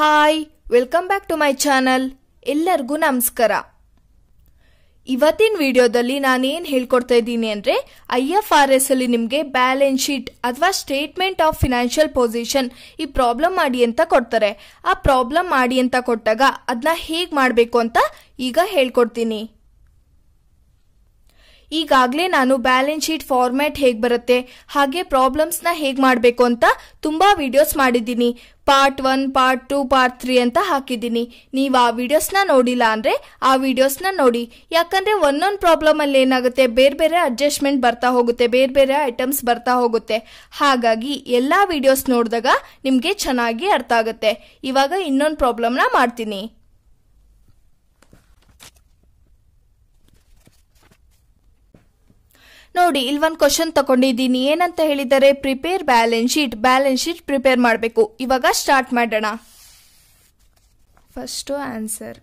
hi welcome back to my channel ಎಲ್ಲರಿಗೂ ನಮಸ್ಕಾರ ಇವತ್ತಿನ ವಿಡಿಯೋದಲ್ಲಿ ನಾನೇನು ಹೇಳ್ಕೊಡ್ತಾ ಇದ್ದೀನಿ ಅಂದರೆ ಐ ಎಫ್ ಆರ್ ಎಸ್ ಅಲ್ಲಿ ನಿಮಗೆ ಬ್ಯಾಲೆನ್ಸ್ ಶೀಟ್ ಅಥವಾ ಸ್ಟೇಟ್ಮೆಂಟ್ ಆಫ್ ಫಿನಾನ್ಷಿಯಲ್ ಪೊಸಿಷನ್ ಈ ಪ್ರಾಬ್ಲಮ್ ಮಾಡಿ ಅಂತ ಕೊಡ್ತಾರೆ ಆ ಪ್ರಾಬ್ಲಮ್ ಮಾಡಿ ಅಂತ ಕೊಟ್ಟಾಗ ಅದನ್ನ ಹೇಗೆ ಮಾಡಬೇಕು ಅಂತ ಈಗ ಹೇಳ್ಕೊಡ್ತೀನಿ ಈಗಾಗಲೇ ನಾನು ಬ್ಯಾಲೆನ್ಸ್ ಶೀಟ್ ಫಾರ್ಮ್ಯಾಟ್ ಹೇಗೆ ಬರುತ್ತೆ ಹಾಗೆ ಪ್ರಾಬ್ಲಮ್ಸ್ನ ಹೇಗೆ ಮಾಡಬೇಕು ಅಂತ ತುಂಬ ವಿಡಿಯೋಸ್ ಮಾಡಿದ್ದೀನಿ part one part two part three ಅಂತ ಹಾಕಿದ್ದೀನಿ ನೀವು ಆ ವಿಡಿಯೋಸ್ನ ನೋಡಿಲ್ಲ ಅಂದರೆ ಆ ವಿಡಿಯೋಸ್ನ ನೋಡಿ ಯಾಕಂದರೆ ಒಂದೊಂದು ಪ್ರಾಬ್ಲಮಲ್ಲಿ ಏನಾಗುತ್ತೆ ಬೇರೆ ಬೇರೆ ಅಡ್ಜಸ್ಟ್ಮೆಂಟ್ ಬರ್ತಾ ಹೋಗುತ್ತೆ ಬೇರೆ ಬೇರೆ ಐಟಮ್ಸ್ ಬರ್ತಾ ಹೋಗುತ್ತೆ ಹಾಗಾಗಿ ಎಲ್ಲ ವಿಡಿಯೋಸ್ ನೋಡಿದಾಗ ನಿಮಗೆ ಚೆನ್ನಾಗಿ ಅರ್ಥ ಆಗುತ್ತೆ ಇವಾಗ ಇನ್ನೊಂದು ಪ್ರಾಬ್ಲಮ್ನ ಮಾಡ್ತೀನಿ ನೋಡಿ ಇಲ್ಲಿ ಒಂದು ಕ್ವಶನ್ ತಗೊಂಡಿದ್ದೀನಿ ಏನಂತ ಹೇಳಿದರೆ prepare balance sheet balance sheet prepare ಮಾಡಬೇಕು ಇವಾಗ ಸ್ಟಾರ್ಟ್ ಮಾಡೋಣ ಫಸ್ಟು ಆನ್ಸರ್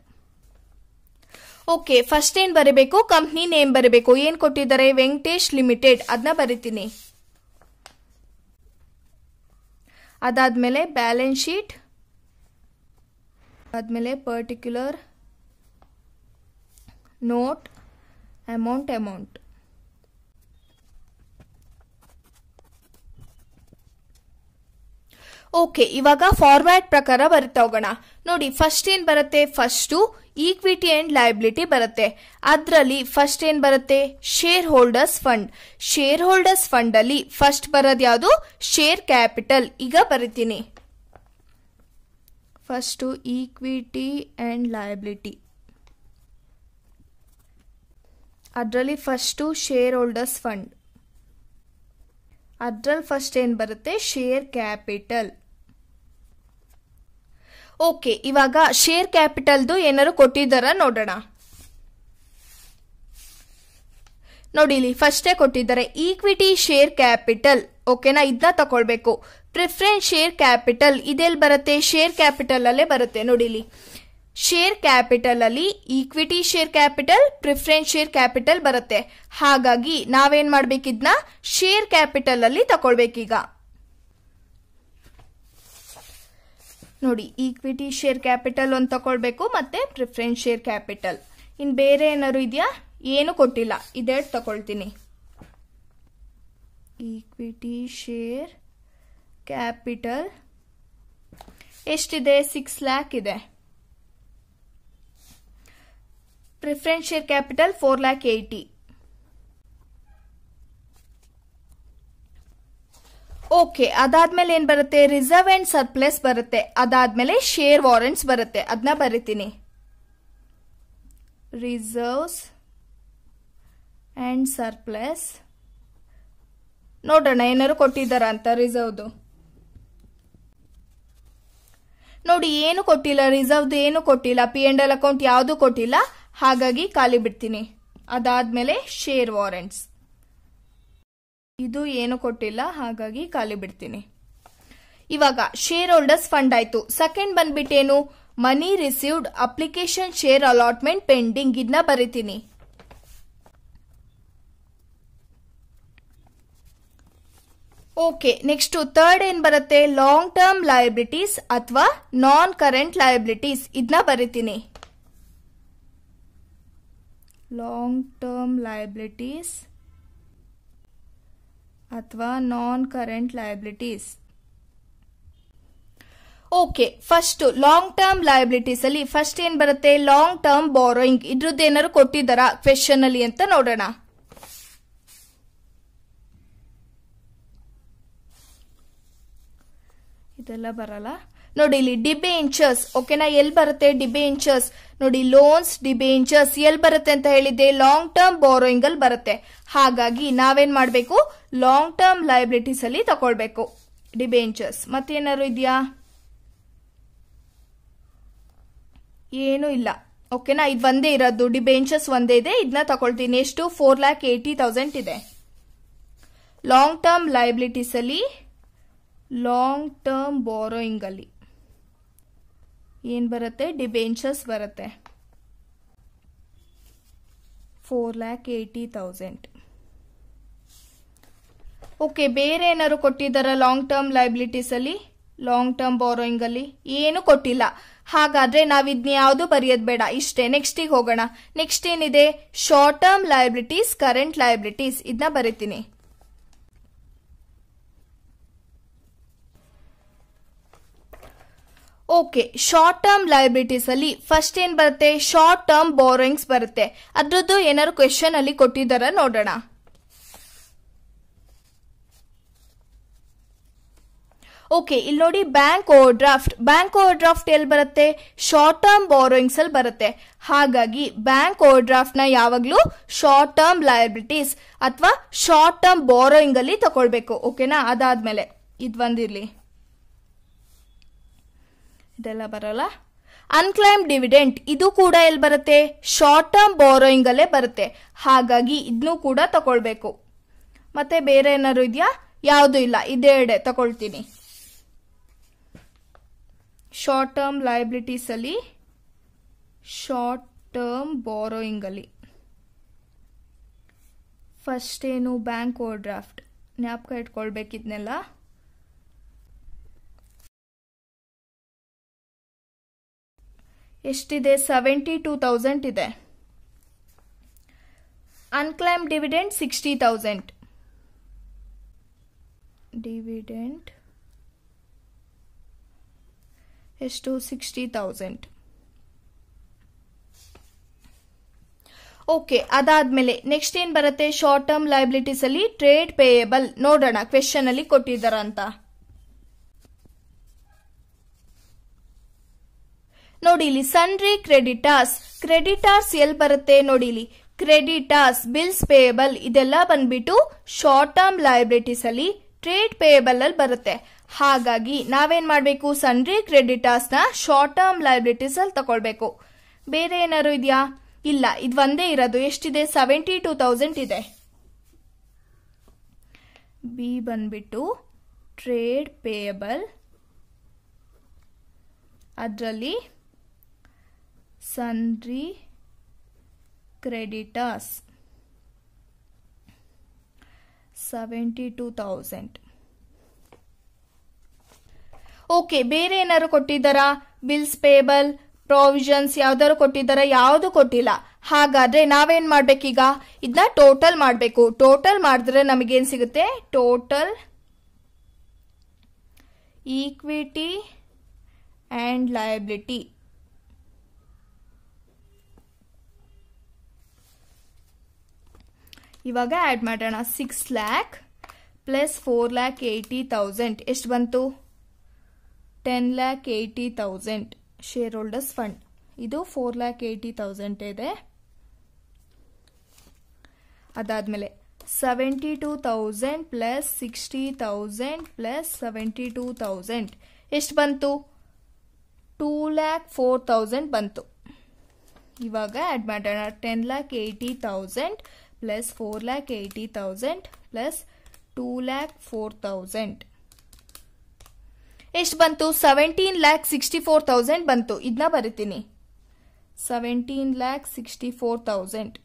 ಓಕೆ ಫಸ್ಟ್ ಏನು ಬರೀಬೇಕು ಕಂಪ್ನಿ ನೇಮ್ ಬರೀಬೇಕು ಏನು ಕೊಟ್ಟಿದ್ದಾರೆ ವೆಂಕಟೇಶ್ ಲಿಮಿಟೆಡ್ ಅದನ್ನ ಬರಿತೀನಿ ಅದಾದಮೇಲೆ ಬ್ಯಾಲೆನ್ಸ್ ಶೀಟ್ ಆದಮೇಲೆ particular note amount amount okay ಇವಾಗ ಫಾರ್ಮ್ಯಾಟ್ ಪ್ರಕಾರ ಬರಿತಾ ಹೋಗೋಣ ನೋಡಿ ಫಸ್ಟ್ ಏನು ಬರುತ್ತೆ ಫಸ್ಟು ಈಕ್ವಿಟಿ ಆ್ಯಂಡ್ ಲಯಬಿಲಿಟಿ ಬರುತ್ತೆ ಅದರಲ್ಲಿ ಫಸ್ಟ್ ಏನು ಬರುತ್ತೆ shareholders fund shareholders ಫಂಡಲ್ಲಿ ಫಸ್ಟ್ ಬರೋದು ಯಾವುದು ಶೇರ್ ಕ್ಯಾಪಿಟಲ್ ಈಗ ಬರಿತೀನಿ ಫಸ್ಟು ಈಕ್ವಿಟಿ ಆ್ಯಂಡ್ ಲಯಬಿಲಿಟಿ ಅದರಲ್ಲಿ ಫಸ್ಟು ಶೇರ್ ಹೋಲ್ಡರ್ಸ್ ಫಂಡ್ ಅದ್ರಲ್ಲಿ ಫಸ್ಟ್ ಏನು ಬರುತ್ತೆ ಶೇರ್ ಕ್ಯಾಪಿಟಲ್ ಓಕೆ ಇವಾಗ ಶೇರ್ ಕ್ಯಾಪಿಟಲ್ದು ಏನಾರು ಕೊಟ್ಟಿದ್ದಾರ ನೋಡೋಣ ನೋಡಿ ಇಲ್ಲಿ ಫಸ್ಟೇ ಕೊಟ್ಟಿದ್ದಾರೆ ಈಕ್ವಿಟಿ ಶೇರ್ ಕ್ಯಾಪಿಟಲ್ ಓಕೆನಾ ಇದನ್ನ ತಗೊಳ್ಬೇಕು ಪ್ರಿಫರೆನ್ಸ್ ಶೇರ್ ಕ್ಯಾಪಿಟಲ್ ಇದೆಲ್ಲಿ ಬರುತ್ತೆ ಶೇರ್ ಕ್ಯಾಪಿಟಲ್ ಅಲ್ಲೇ ಬರುತ್ತೆ ನೋಡಿಲಿ ಶೇರ್ ಕ್ಯಾಪಿಟಲ್ ಅಲ್ಲಿ equity share capital preference share capital ಬರುತ್ತೆ ಹಾಗಾಗಿ ನಾವೇನ್ ಮಾಡ್ಬೇಕಿದ್ನ ಶೇರ್ ಕ್ಯಾಪಿಟಲ್ ಅಲ್ಲಿ ತಗೊಳ್ಬೇಕೀಗ ನೋಡಿ ಈಕ್ವಿಟಿ ಶೇರ್ ಕ್ಯಾಪಿಟಲ್ ಒಂದು ತಗೊಳ್ಬೇಕು ಮತ್ತೆ ಪ್ರಿಫರೆನ್ಸ್ ಶೇರ್ ಕ್ಯಾಪಿಟಲ್ ಇನ್ ಬೇರೆ ಏನಾದ್ರು ಇದೆಯಾ ಏನು ಕೊಟ್ಟಿಲ್ಲ ಇದೆರಡು ತಗೊಳ್ತೀನಿ ಈಕ್ವಿಟಿ ಶೇರ್ ಕ್ಯಾಪಿಟಲ್ ಎಷ್ಟಿದೆ ಸಿಕ್ಸ್ ಲ್ಯಾಕ್ ಇದೆ preference share capital four lakh eighty okay ಅದಾದ್ಮೇಲೆ ಏನ್ ಬರುತ್ತೆ ರಿಸರ್ವ್ ಅಂಡ್ ಸರ್ಪ್ಲಸ್ ಬರುತ್ತೆ ಅದಾದ್ಮೇಲೆ ಶೇರ್ ವಾರೆಂಟ್ಸ್ ಬರುತ್ತೆ ಅದನ್ನ ಬರಿತೀನಿ ರಿಸರ್ವ್ಸ್ ಅಂಡ್ ಸರ್ಪ್ಲಸ್ ನೋಡೋಣ ಏನಾರು ಕೊಟ್ಟಿದ್ದಾರ ಅಂತ ರಿಸರ್ವ್ದು ನೋಡಿ ಏನು ಕೊಟ್ಟಿಲ್ಲ ರಿಸರ್ವ್ದು ಏನು ಕೊಟ್ಟಿಲ್ಲ ಪಿ ಎಂಡ್ ಎಲ್ ಅಕೌಂಟ್ ಯಾವುದು ಕೊಟ್ಟಿಲ್ಲ ಹಾಗಾಗಿ ಖಾಲಿ ಬಿಡ್ತೀನಿ ಅದಾದ್ಮೇಲೆ ಶೇರ್ ವಾರೆಂಟ್ಸ್ ಇದು ಏನು ಕೊಟ್ಟಿಲ್ಲ ಹಾಗಾಗಿ ಖಾಲಿ ಬಿಡ್ತೀನಿ ಇವಾಗ ಶೇರ್ ಹೋಲ್ಡರ್ಸ್ ಫಂಡ್ ಆಯ್ತು ಸೆಕೆಂಡ್ ಬಂದ್ಬಿಟ್ಟೇನು money received application share allotment pending ಇದನ್ನ ಬರಿತೀನಿ ಓಕೆ ನೆಕ್ಸ್ಟ್ ಥರ್ಡ್ ಏನ್ ಬರುತ್ತೆ ಲಾಂಗ್ ಟರ್ಮ್ ಲಯಬಿಲಿಟೀಸ್ ಅಥವಾ ನಾನ್ ಕರೆಂಟ್ ಲಯಬಿಲಿಟೀಸ್ ಇದನ್ನ ಬರಿತೀನಿ ಲಾಂಗ್ ಟರ್ಮ್ ಲಯಬಿಲಿಟೀಸ್ ಅಥವಾ non current liabilities okay first long term liabilities ಅಲ್ಲಿ ಫಸ್ಟ್ ಏನ್ ಬರುತ್ತೆ ಲಾಂಗ್ ಟರ್ಮ್ ಬಾರೋಯಿಂಗ್ ಇದ್ರದ್ದು ಏನಾದ್ರು ಕೊಟ್ಟಿದ್ದಾರಾ ಕ್ವೆಶನ್ ಅಲ್ಲಿ ಅಂತ ನೋಡೋಣ ಇದೆಲ್ಲ ಬರಲ್ಲ ನೋಡಿ ಇಲ್ಲಿ ಡಿಬೆಂಚರ್ಸ್ ಓಕೆನಾ ಎಲ್ಲಿ ಬರುತ್ತೆ ಡಿಬೆಂಚರ್ಸ್ ನೋಡಿ ಲೋನ್ಸ್ ಡಿಬೆಂಚರ್ಸ್ ಎಲ್ಲಿ ಬರುತ್ತೆ ಅಂತ ಹೇಳಿದ್ದೆ ಲಾಂಗ್ ಟರ್ಮ್ ಬೋರೋಯಿಂಗ್ ಅಲ್ಲಿ ಬರುತ್ತೆ ಹಾಗಾಗಿ ನಾವೇನ್ ಮಾಡಬೇಕು ಲಾಂಗ್ ಟರ್ಮ್ ಲಯಬಿಲಿಟೀಸ್ ಅಲ್ಲಿ ತಗೊಳ್ಬೇಕು ಡಿಬೆಂಚರ್ಸ್ ಮತ್ತೇನಾದ್ರು ಇದೆಯಾ ಏನು ಇಲ್ಲ ಓಕೆನಾ ಇದು ಒಂದೇ ಇರೋದು ಡಿಬೆಂಚರ್ಸ್ ಒಂದೇ ಇದೆ ಇದನ್ನ ತಗೊಳ್ತೀನಿ ಎಷ್ಟು ಫೋರ್ ಲ್ಯಾಕ್ ಏಯ್ಟಿ ತೌಸಂಡ್ ಇದೆ ಲಾಂಗ್ ಟರ್ಮ್ ಅಲ್ಲಿ ಲಾಂಗ್ ಟರ್ಮ್ ಅಲ್ಲಿ ಏನು ಬರುತ್ತೆ ಡಿಬೆಂಚರ್ಸ್ ಬರುತ್ತೆ four lakh eighty thousand okay ಬೇರೆ ಏನಾದ್ರು ಕೊಟ್ಟಿದ್ದಾರ ಲಾಂಗ್ ಟರ್ಮ್ ಅಲ್ಲಿ ಲಾಂಗ್ ಟರ್ಮ್ ಅಲ್ಲಿ ಏನು ಕೊಟ್ಟಿಲ್ಲ ಹಾಗಾದ್ರೆ ನಾವಿದ್ನ ಯಾವುದು ಬರೆಯೋದು ಬೇಡ ಇಷ್ಟೇ ನೆಕ್ಸ್ಟಿಗೆ ಹೋಗೋಣ ನೆಕ್ಸ್ಟ್ ಏನಿದೆ short term liabilities current liabilities ಇದನ್ನ ಬರಿತೀನಿ ಓಕೆ ಶಾರ್ಟ್ ಟರ್ಮ್ ಲಯಬಿಲಿಟೀಸ್ ಅಲ್ಲಿ ಫಸ್ಟ್ ಏನ್ ಬರುತ್ತೆ ಶಾರ್ಟ್ ಟರ್ಮ್ ಬೋರೋಯಿಂಗ್ಸ್ ಬರುತ್ತೆ ಅದ್ರದ್ದು ಏನಾದ್ರು ಕ್ವೆಶನ್ ಅಲ್ಲಿ ಕೊಟ್ಟಿದ್ದಾರ ನೋಡೋಣ ಓಕೆ ಇಲ್ಲಿ ನೋಡಿ bank overdraft bank overdraft ಎಲ್ಲಿ ಬರುತ್ತೆ ಶಾರ್ಟ್ ಟರ್ಮ್ ಬೋರೋಯಿಂಗ್ಸ್ ಅಲ್ಲಿ ಬರುತ್ತೆ ಹಾಗಾಗಿ ಬ್ಯಾಂಕ್ ಓವರ್ ಡ್ರಾಫ್ಟ್ ನ ಯಾವಾಗಲೂ ಶಾರ್ಟ್ ಟರ್ಮ್ ಲಯಬಿಲಿಟೀಸ್ ಅಥವಾ ಶಾರ್ಟ್ ಟರ್ಮ್ ಬೋರೋಯಿಂಗ್ ಅಲ್ಲಿ ತಗೊಳ್ಬೇಕು ಓಕೆನಾ ಅದಾದ್ಮೇಲೆ ಇದು ಬಂದಿರ್ಲಿ ಇದೆಲ್ಲ ಬರಲ್ಲ ಅನ್ಕ್ಲೈಮ್ ಡಿವಿಡೆಂಟ್ ಇದು ಕೂಡ ಎಲ್ಲಿ ಬರುತ್ತೆ ಶಾರ್ಟ್ ಟರ್ಮ್ ಬೋರೋಯಿಂಗ್ ಅಲ್ಲೇ ಬರುತ್ತೆ ಹಾಗಾಗಿ ಇದನ್ನು ಕೂಡ ತಗೊಳ್ಬೇಕು ಮತ್ತೆ ಬೇರೆ ಏನಾದ್ರು ಇದೆಯಾ ಯಾವುದು ಇಲ್ಲ ಇದೇಡೆ ತಗೊಳ್ತೀನಿ ಶಾರ್ಟ್ ಟರ್ಮ್ ಲಯಬಿಲಿಟೀಸ್ ಅಲ್ಲಿ ಶಾರ್ಟ್ ಟರ್ಮ್ ಬೋರೋಯಿಂಗ್ ಅಲ್ಲಿ ಫಸ್ಟ್ ಏನು ಬ್ಯಾಂಕ್ ಓವರ್ ಡ್ರಾಫ್ಟ್ ಜ್ಞಾಪಕ ಇಟ್ಕೊಳ್ಬೇಕಿದ್ನೆಲ್ಲ ಎಷ್ಟಿದೆ ಸೆವೆಂಟಿ ಟೂ ತೌಸಂಡ್ ಇದೆ unclaim dividend sixty thousand dividend ಎಷ್ಟು ಸಿಕ್ಸ್ಟಿ ತೌಸಂಡ್ ಓಕೆ ಅದಾದ್ಮೇಲೆ ನೆಕ್ಸ್ಟ್ ಏನ್ ಬರುತ್ತೆ ಶಾರ್ಟ್ ಟರ್ಮ್ ಲೈಬಿಲಿಟೀಸ್ ಅಲ್ಲಿ ಟ್ರೇಡ್ ಪೇಯೇಬಲ್ ನೋಡೋಣ ಕ್ವೆಶನ್ ಅಲ್ಲಿ ಕೊಟ್ಟಿದ್ದಾರಂತ ನೋಡಿ ಇಲ್ಲಿ ಸನ್ರಿ ಕ್ರೆಡಿಟಾರ್ಸ್ ಕ್ರೆಡಿಟಾರ್ಸ್ ಎಲ್ಲಿ ಬರುತ್ತೆ ನೋಡಿ ಇಲ್ಲಿ ಕ್ರೆಡಿಟಾರ್ಸ್ ಬಿಲ್ಸ್ ಪೇಯಬಲ್ ಇದೆಲ್ಲ ಬಂದ್ಬಿಟ್ಟು ಶಾರ್ಟ್ ಟರ್ಮ್ ಲಯಬಿಲಿಟೀಸ್ ಅಲ್ಲಿ ಟ್ರೇಡ್ ಪೇಯಬಲ್ ಅಲ್ಲಿ ಬರುತ್ತೆ ಹಾಗಾಗಿ ನಾವೇನ್ ಮಾಡಬೇಕು ಸನ್ರಿ ಕ್ರೆಡಿಟಾರ್ಸ್ ನ ಶಾರ್ಟ್ ಟರ್ಮ್ ಲಯಬಿಲಿಟೀಸ್ ಅಲ್ಲಿ ತಗೊಳ್ಬೇಕು ಬೇರೆ ಏನಾರು ಇದೆಯಾ ಇಲ್ಲ ಇದು ಒಂದೇ ಇರೋದು ಎಷ್ಟಿದೆ ಸೆವೆಂಟಿ ಟೂ ತೌಸಂಡ್ ಇದೆ ಬಿ ಬಂದ್ಬಿಟ್ಟು ಟ್ರೇಡ್ ಪೇಯಬಲ್ ಅದರಲ್ಲಿ sundry creditors 72000 ಓಕೆ ಬೇರೆ ಏನಾದ್ರು ಕೊಟ್ಟಿದ್ದಾರಾ ಬಿಲ್ಸ್ ಪೇಬಲ್ ಪ್ರಾವಿಷನ್ಸ್ ಯಾವ್ದಾದ್ರು ಕೊಟ್ಟಿದ್ದಾರಾ ಯಾವುದು ಕೊಟ್ಟಿಲ್ಲ ಹಾಗಾದ್ರೆ ನಾವೇನ್ ಮಾಡ್ಬೇಕೀಗ ಇದನ್ನ ಟೋಟಲ್ ಮಾಡಬೇಕು ಟೋಟಲ್ ಮಾಡಿದ್ರೆ ನಮಗೇನ್ ಸಿಗುತ್ತೆ ಟೋಟಲ್ ಈಕ್ವಿಟಿ ಆ್ಯಂಡ್ ಲಯಬಿಲಿಟಿ ಇವಾಗ ಆ್ಯಡ್ ಮಾಡೋಣ six lakh plus four lakh eighty thousand ಎಷ್ಟು ಬಂತು ten lakh eighty thousand shareholders fund ಇದು ಫೋರ್ ಲ್ಯಾಕ್ ಏಯ್ಟಿ ತೌಸಂಡ್ ಇದೆ ಅದಾದಮೇಲೆ seventy two thousand plus sixty thousand plus seventy two thousand ಎಷ್ಟು ಬಂತು ಟೂ ಲ್ಯಾಕ್ ಫೋರ್ ತೌಸಂಡ್ ಬಂತು ಇವಾಗ ಆ್ಯಡ್ ಮಾಡೋಣ ten lakh eighty thousand plus four lakh eighty thousand plus two lakh four thousand ಎಷ್ಟು ಬಂತು seventeen lakh sixty four thousand ಬಂತು ಇದನ್ನ ಬರಿತೀನಿ seventeen lakh sixty four thousand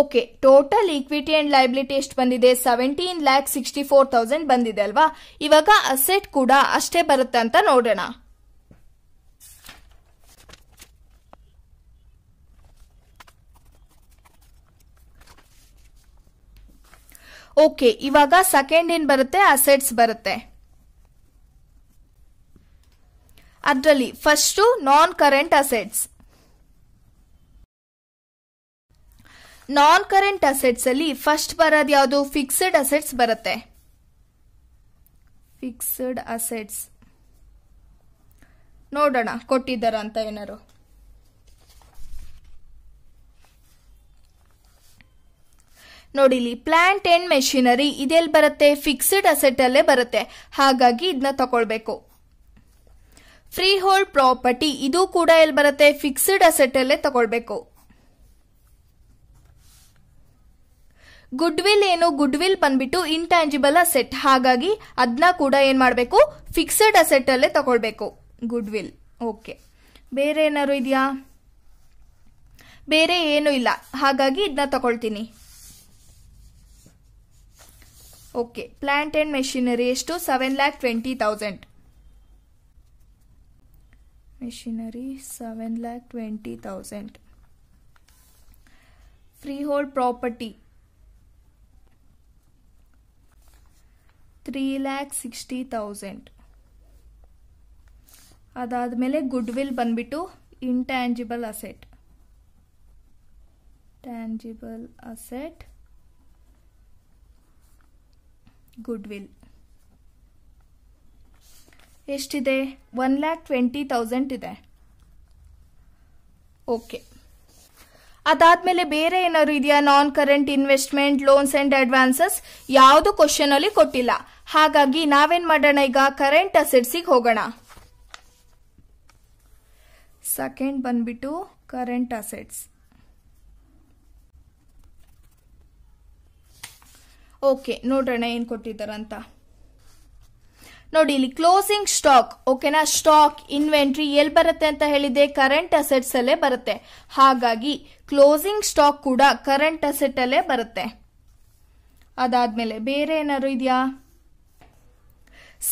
okay total equity and liability ಎಷ್ಟು ಬಂದಿದೆ seventeen lakh sixty four thousand ಬಂದಿದೆ ಅಲ್ವಾ ಇವಾಗ ಅಸೆಟ್ ಕೂಡ ಅಷ್ಟೇ ಬರುತ್ತೆ ಅಂತ ನೋಡೋಣ ಓಕೆ ಇವಾಗ ಸೆಕೆಂಡ್ ಏನ್ ಬರುತ್ತೆ ಅಸೆಟ್ಸ್ ಬರುತ್ತೆ ಅದರಲ್ಲಿ first non current assets non current assets ಅಲ್ಲಿ ಫಸ್ಟ್ ಬರೋದು ಯಾವುದು ಫಿಕ್ಸ್ಡ್ ಅಸೆಟ್ಸ್ ಬರುತ್ತೆ ಫಿಕ್ಸ್ಡ್ ಅಸೆಟ್ಸ್ ನೋಡೋಣ ಕೊಟ್ಟಿದ್ದಾರ ಅಂತ ಏನಾರು ನೋಡಿಲಿ ಪ್ಲಾಂಟ್ ಅಂಡ್ ಮೆಷಿನರಿ ಇದೆಲ್ಲಿ ಬರುತ್ತೆ ಫಿಕ್ಸ್ಡ್ ಅಸೆಟ್ ಅಲ್ಲೇ ಬರುತ್ತೆ ಹಾಗಾಗಿ ಇದನ್ನ ತಗೊಳ್ಬೇಕು ಫ್ರೀ ಹೋಲ್ಡ್ ಪ್ರಾಪರ್ಟಿ ಇದು ಕೂಡ ಎಲ್ಲಿ ಬರುತ್ತೆ ಫಿಕ್ಸ್ಡ್ ಅಸೆಟ್ ಅಲ್ಲೇ ತಗೊಳ್ಬೇಕು ಗುಡ್ ವಿಲ್ ಏನು ಗುಡ್ ವಿಲ್ ಬಂದ್ಬಿಟ್ಟು ಇಂಟ್ಯಾಂಜಿಬಲ್ ಅಸೆಟ್ ಹಾಗಾಗಿ ಅದನ್ನ ಕೂಡ ಏನ್ ಮಾಡಬೇಕು ಫಿಕ್ಸ್ಡ್ ಅಸೆಟ್ ಅಲ್ಲೇ ತಗೊಳ್ಬೇಕು ಗುಡ್ ವಿಲ್ ಓಕೆ ಬೇರೆ ಏನಾದ್ರು ಇದೆಯಾ ಬೇರೆ ಏನು ಇಲ್ಲ ಹಾಗಾಗಿ ಇದನ್ನ ತಗೊಳ್ತೀನಿ ओके प्लांट एंड मशीनरी एस्ट टू 720000 मशीनरी 720000 फ्री होल्ड प्रॉपर्टी 360000 ಅದಾದ್ಮೇಲೆ ಗುಡ್ ವಿಲ್ ಬಂದಬಿಟ್ಟು intangible asset tangible asset goodwill ಎಷ್ಟಿದೆ ಒನ್ ಲ್ಯಾಕ್ ಟ್ವೆಂಟಿ ತೌಸಂಡ್ ಇದೆ ಓಕೆ ಅದಾದ್ಮೇಲೆ ಬೇರೆ ಏನಾದ್ರು ಇದೆಯಾ non current investment loans and advances ಯಾವುದು ಕ್ವಶನ್ ಅಲ್ಲಿ ಕೊಟ್ಟಿಲ್ಲ ಹಾಗಾಗಿ ನಾವೇನ್ ಮಾಡೋಣ ಈಗ ಕರೆಂಟ್ ಅಸೆಟ್ಸಿಗೆ ಹೋಗೋಣ ಸೆಕೆಂಡ್ ಬಂದ್ಬಿಟ್ಟು ಕರೆಂಟ್ ಅಸೆಟ್ಸ್ ಓಕೆ ನೋಡೋಣ ಏನು ಕೊಟ್ಟಿದ್ದಾರಂತ ನೋಡಿ ಇಲ್ಲಿ ಕ್ಲೋಸಿಂಗ್ ಸ್ಟಾಕ್ ಓಕೆನಾ ಸ್ಟಾಕ್ ಇನ್ವೆಂಟ್ರಿ ಎಲ್ಲಿ ಬರುತ್ತೆ ಅಂತ ಹೇಳಿದೆ ಕರೆಂಟ್ ಅಸೆಟ್ಸ್ ಅಲ್ಲೇ ಬರುತ್ತೆ ಹಾಗಾಗಿ ಕ್ಲೋಸಿಂಗ್ ಸ್ಟಾಕ್ ಕೂಡ ಕರೆಂಟ್ ಅಸೆಟ್ ಅಲ್ಲೇ ಬರುತ್ತೆ ಅದಾದ್ಮೇಲೆ ಬೇರೆ ಏನಾದ್ರು ಇದೆಯಾ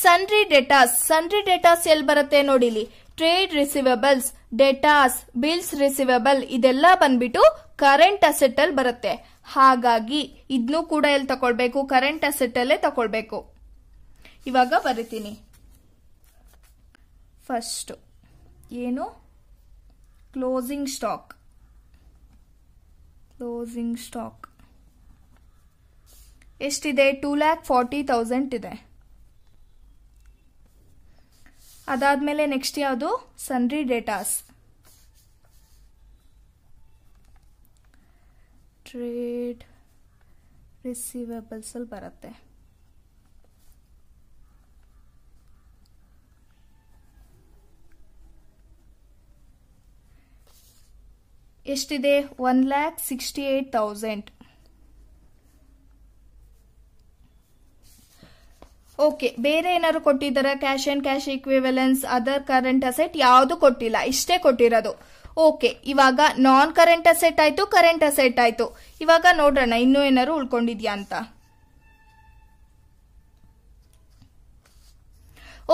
ಸನ್ರಿ ಡೇಟಾಸ್ ಸನ್ರಿ ಡೇಟಾಸ್ ಎಲ್ಲಿ ಬರುತ್ತೆ ನೋಡಿಲಿ trade receivables debtors bills receivable ಇದೆಲ್ಲ ಬಂದ್ಬಿಟ್ಟು ಕರೆಂಟ್ ಅಸೆಟ್ ಅಲ್ಲಿ ಬರುತ್ತೆ ಹಾಗಾಗಿ ಇದನ್ನೂ ಕೂಡ ಎಲ್ಲಿ ತಗೊಳ್ಬೇಕು ಕರೆಂಟ್ ಅಸೆಟ್ ಅಲ್ಲೇ ತಗೊಳ್ಬೇಕು ಇವಾಗ ಬರಿತೀನಿ ಫಸ್ಟ್ ಏನು ಕ್ಲೋಸಿಂಗ್ ಸ್ಟಾಕ್ ಕ್ಲೋಸಿಂಗ್ ಸ್ಟಾಕ್ ಎಷ್ಟಿದೆ ಟೂ ಲ್ಯಾಕ್ ಫಾರ್ಟಿ ತೌಸಂಡ್ ಇದೆ ಅದಾದಮೇಲೆ ನೆಕ್ಸ್ಟ್ ಯಾವುದು ಸನ್ರಿ ಡೇಟಾಸ್ ಟ್ರೇಡ್ ರಿಸೀವಬಲ್ಸಲ್ಲಿ ಬರುತ್ತೆ ಎಷ್ಟಿದೆ one lakh sixty eight thousand okay ಬೇರೆ ಏನಾದ್ರು ಕೊಟ್ಟಿದ್ದಾರೆ cash and cash equivalents other current asset ಯಾವುದು ಕೊಟ್ಟಿಲ್ಲ ಇಷ್ಟೇ ಕೊಟ್ಟಿರೋದು ಓಕೆ ಇವಾಗ ನಾನ್ ಕರೆಂಟ್ ಅಸೆಟ್ ಆಯಿತು ಕರೆಂಟ್ ಅಸೆಟ್ ಆಯಿತು ಇವಾಗ ನೋಡೋಣ ಇನ್ನೂ ಏನಾರು ಉಳ್ಕೊಂಡಿದ್ಯಾ ಅಂತ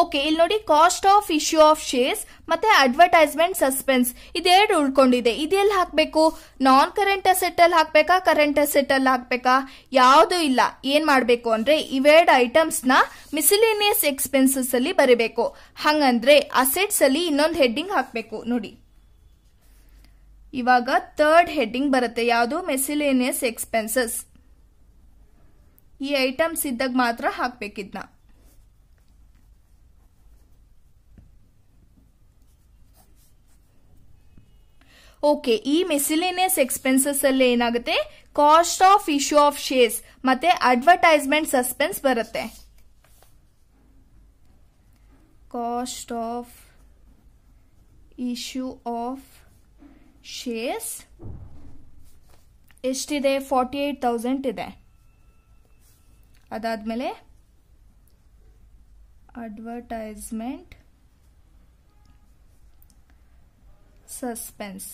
ಓಕೆ ಇಲ್ಲಿ ನೋಡಿ cost of issue of shares ಮತ್ತೆ ಅಡ್ವರ್ಟೈಸ್ಮೆಂಟ್ ಸಸ್ಪೆನ್ಸ್ ಇದೆರಡು ಉಳ್ಕೊಂಡಿದೆ ಇದೆಲ್ಲಿ ಹಾಕಬೇಕು ನಾನ್ ಕರೆಂಟ್ ಅಸೆಟ್ ಅಲ್ಲಿ ಹಾಕಬೇಕಾ ಕರೆಂಟ್ ಅಸೆಟ್ ಅಲ್ಲಿ ಹಾಕಬೇಕಾ ಯಾವುದೂ ಇಲ್ಲ ಏನ್ ಮಾಡಬೇಕು ಅಂದ್ರೆ ಇವೆರಡು ಐಟಮ್ಸ್ ನ ಮಿಸಿಲೇನಿಯಸ್ ಎಕ್ಸ್ಪೆನ್ಸಸ್ ಅಲ್ಲಿ ಬರೀಬೇಕು ಹಂಗಂದ್ರೆ ಅಸೆಟ್ಸ್ ಅಲ್ಲಿ ಇನ್ನೊಂದು ಹೆಡ್ಡಿಂಗ್ ಹಾಕಬೇಕು ನೋಡಿ ಇವಾಗ ಥರ್ಡ್ ಹೆಡ್ಡಿಂಗ್ ಬರುತ್ತೆ ಯಾವುದು ಮೆಸಿಲೇನಿಯಸ್ ಎಕ್ಸ್ಪೆನ್ಸಸ್ ಈ ಐಟಮ್ಸ್ ಇದ್ದಾಗ ಮಾತ್ರ ಹಾಕ್ಬೇಕಿದ್ನ ಓಕೆ ಈ ಮೆಸಿಲೇನಿಯಸ್ ಎಕ್ಸ್ಪೆನ್ಸಸ್ ಅಲ್ಲಿ ಏನಾಗುತ್ತೆ cost of issue of shares ಮತ್ತೆ ಅಡ್ವರ್ಟೈಸ್ಮೆಂಟ್ ಸಸ್ಪೆನ್ಸ್ ಬರುತ್ತೆ cost of issue of shares ಎಷ್ಟಿದೆ ಫಾರ್ಟಿ ಏಟ್ ತೌಸಂಡ್ ಇದೆ ಅದಾದಮೇಲೆ advertisement suspense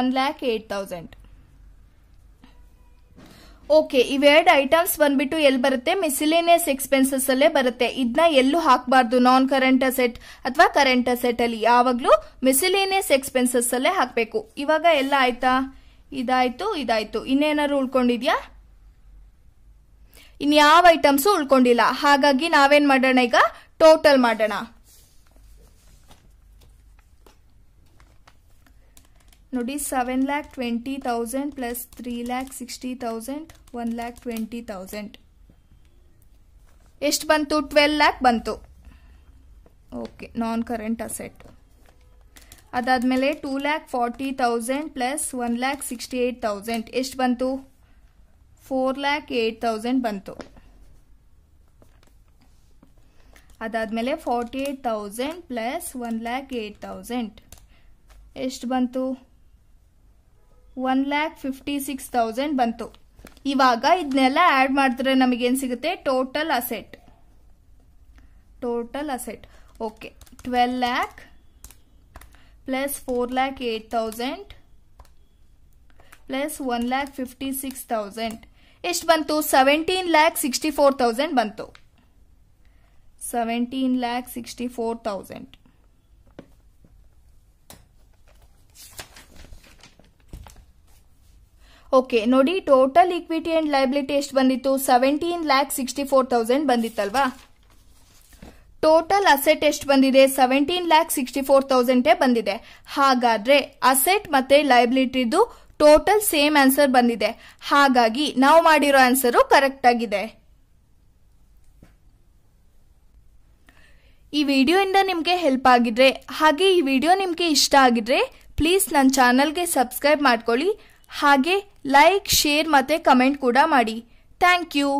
one lakh eight thousand okay ಇವೆರಡು ಐಟಮ್ಸ್ ಬಂದ್ಬಿಟ್ಟು ಎಲ್ಲಿ ಬರುತ್ತೆ ಮಿಸಿಲೇನಿಯಸ್ ಎಕ್ಸ್ಪೆನ್ಸಸ್ ಅಲ್ಲೇ ಬರುತ್ತೆ ಇದನ್ನ ಎಲ್ಲೂ ಹಾಕಬಾರ್ದು ನಾನ್ ಕರೆಂಟ್ ಅಸೆಟ್ ಅಥವಾ ಕರೆಂಟ್ ಅಸೆಟ್ ಅಲ್ಲಿ ಯಾವಾಗ್ಲೂ ಮಿಸಿಲೇನಿಯಸ್ ಎಕ್ಸ್ಪೆನ್ಸಸ್ ಅಲ್ಲೇ ಹಾಕಬೇಕು ಇವಾಗ ಎಲ್ಲ ಆಯ್ತಾ ಇದಾಯ್ತು ಇದಾಯ್ತು ಇನ್ನೇನಾದ್ರು ಉಳ್ಕೊಂಡಿದ್ಯಾ ಇನ್ಯಾವ ಐಟಮ್ಸು ಉಳ್ಕೊಂಡಿಲ್ಲ ಹಾಗಾಗಿ ನಾವೇನ್ ಮಾಡೋಣ ಈಗ ಟೋಟಲ್ ಮಾಡೋಣ ನೋಡಿ seven lakh twenty thousand plus three lakh sixty thousand one lakh twenty thousand ಎಷ್ಟು ಬಂತು ಟ್ವೆಲ್ ಲ್ಯಾಕ್ ಬಂತು ಓಕೆ ನಾನ್ ಕರೆಂಟ್ ಅಸೆಟ್ ಅದಾದಮೇಲೆ two lakh forty thousand plus one lakh sixty eight thousand ಎಷ್ಟು ಬಂತು ಫೋರ್ ಲ್ಯಾಕ್ ಏಯ್ಟ್ ತೌಸಂಡ್ ಬಂತು ಅದಾದಮೇಲೆ forty eight thousand plus one lakh eight thousand ಎಷ್ಟು ಬಂತು one lakh fifty six thousand ಬಂತು ಇವಾಗ ಇದನ್ನೆಲ್ಲ ಆ್ಯಡ್ ಮಾಡಿದ್ರೆ ನಮಗೇನು ಸಿಗುತ್ತೆ total asset total asset okay twelve lakh plus four lakh eight thousand plus one lakh fifty six thousand ಎಷ್ಟು ಬಂತು seventeen lakh sixty four thousand ಬಂತು seventeen lakh sixty four thousand okay ನೋಡಿ ಟೋಟಲ್ ಇಕ್ವಿಟಿ ಅಂಡ್ ಲೈಬಿಲಿಟಿ ಎಷ್ಟು ಬಂದಿತ್ತು seventeen lakh sixty four thousand ಬಂದಿತ್ತಲ್ವಾ total asset ಎಷ್ಟು ಬಂದಿದೆ seventeen lakh sixty four ತೌಸಂಡೇ ಬಂದಿದೆ ಹಾಗಾದ್ರೆ ಅಸೆಟ್ ಮತ್ತೆ ಲೈಬಿಲಿಟಿ ಟೋಟಲ್ ಸೇಮ್ ಆನ್ಸರ್ ಬಂದಿದೆ ಹಾಗಾಗಿ ನಾವು ಮಾಡಿರೋ ಆನ್ಸರ್ ಕರೆಕ್ಟ್ ಆಗಿದೆ ಈ ವಿಡಿಯೋಯಿಂದ ನಿಮಗೆ ಹೆಲ್ಪ್ ಆಗಿದ್ರೆ ಹಾಗೆ ಈ ವಿಡಿಯೋ ನಿಮಗೆ ಇಷ್ಟ ಆಗಿದ್ರೆ ಪ್ಲೀಸ್ ನನ್ನ ಚಾನಲ್ಗೆ ಸಬ್ಸ್ಕ್ರೈಬ್ ಮಾಡ್ಕೊಳ್ಳಿ ಹಾಗೆ ಲೈಕ್ ಶೇರ್ ಮತ್ತು ಕಮೆಂಟ್ ಕೂಡ ಮಾಡಿ ಥ್ಯಾಂಕ್ ಯು